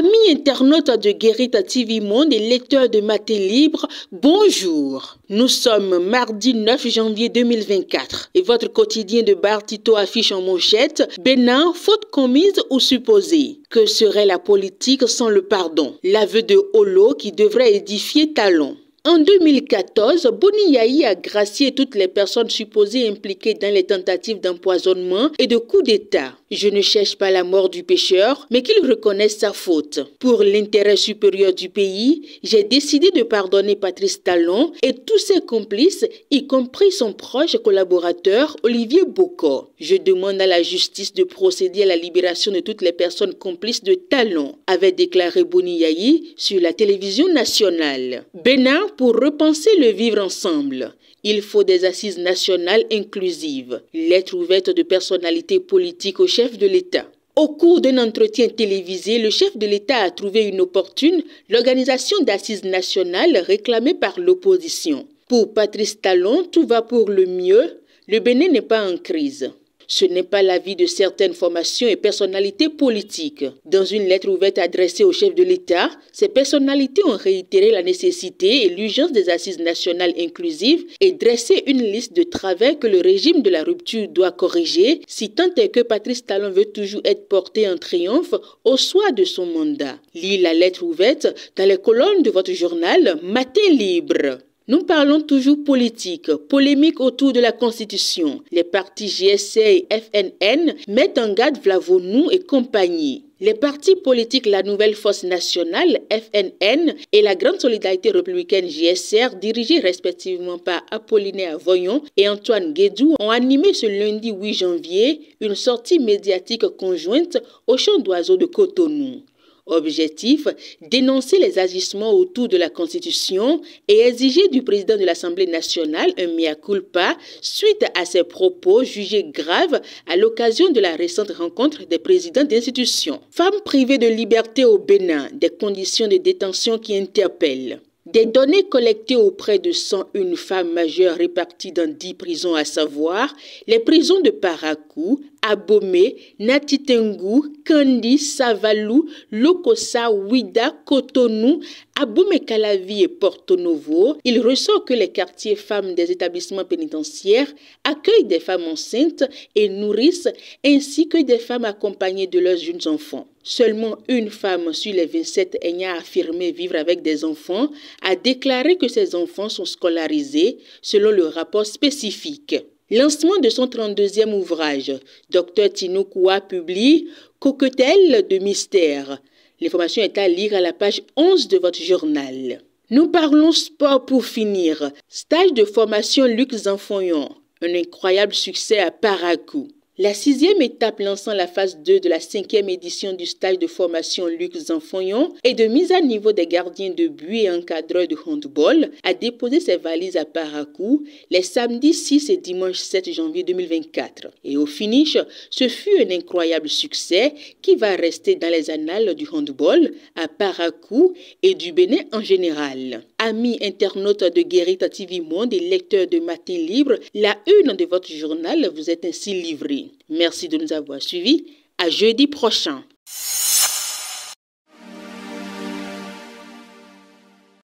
Amis internautes de Guérita TV Monde et lecteurs de Maté Libre, bonjour. Nous sommes mardi 9 janvier 2024 et votre quotidien de Bartito affiche en manchette Bénin, faute commise ou supposée. Que serait la politique sans le pardon L'aveu de Holo qui devrait édifier Talon. En 2014, Boni a gracié toutes les personnes supposées impliquées dans les tentatives d'empoisonnement et de coup d'État. Je ne cherche pas la mort du pêcheur, mais qu'il reconnaisse sa faute. Pour l'intérêt supérieur du pays, j'ai décidé de pardonner Patrice Talon et tous ses complices, y compris son proche collaborateur Olivier Bocor. Je demande à la justice de procéder à la libération de toutes les personnes complices de Talon, avait déclaré Boni Yahi sur la télévision nationale pour repenser le vivre ensemble. Il faut des assises nationales inclusives, lettre ouverte de personnalités politiques au chef de l'État. Au cours d'un entretien télévisé, le chef de l'État a trouvé une opportune l'organisation d'assises nationales réclamées par l'opposition. Pour Patrice Talon, tout va pour le mieux, le Bénin n'est pas en crise. Ce n'est pas l'avis de certaines formations et personnalités politiques. Dans une lettre ouverte adressée au chef de l'État, ces personnalités ont réitéré la nécessité et l'urgence des assises nationales inclusives et dressé une liste de travers que le régime de la rupture doit corriger si tant est que Patrice Talon veut toujours être porté en triomphe au soir de son mandat. Lis la lettre ouverte dans les colonnes de votre journal Matin Libre. Nous parlons toujours politique, polémique autour de la Constitution. Les partis GSA et FNN mettent en garde Vlavonou et compagnie. Les partis politiques La Nouvelle Force Nationale, FNN, et la Grande Solidarité Républicaine, GSR, dirigés respectivement par Apollinaire Voyon et Antoine Guédou, ont animé ce lundi 8 janvier une sortie médiatique conjointe au champ d'oiseaux de Cotonou. Objectif, dénoncer les agissements autour de la Constitution et exiger du président de l'Assemblée nationale un mea culpa suite à ses propos jugés graves à l'occasion de la récente rencontre des présidents d'institutions. Femmes privées de liberté au Bénin, des conditions de détention qui interpellent. Des données collectées auprès de 101 femmes majeures réparties dans 10 prisons, à savoir les prisons de Parakou, Abomé, Natitengu, Kandi, Savalou, Lokosa, Ouida, Cotonou, abomey Calavi et Porto Novo. Il ressort que les quartiers femmes des établissements pénitentiaires accueillent des femmes enceintes et nourrissent ainsi que des femmes accompagnées de leurs jeunes enfants. Seulement une femme sur les 27 ayant affirmé vivre avec des enfants a déclaré que ses enfants sont scolarisés selon le rapport spécifique. Lancement de son 32e ouvrage, Dr Tinoukoua publie Coquetel de mystère. L'information est à lire à la page 11 de votre journal. Nous parlons sport pour finir. Stage de formation Luc Zanfoyon. Un incroyable succès à Paracou. La sixième étape lançant la phase 2 de la cinquième édition du stage de formation Luc Zanfoyon et de mise à niveau des gardiens de but et encadreurs de handball a déposé ses valises à Parakou les samedis 6 et dimanche 7 janvier 2024. Et au finish, ce fut un incroyable succès qui va rester dans les annales du handball à Parakou et du Bénin en général. Amis internautes de Guérita TV Monde et lecteurs de Matin Libre, la une de votre journal vous est ainsi livrée. Merci de nous avoir suivis. À jeudi prochain.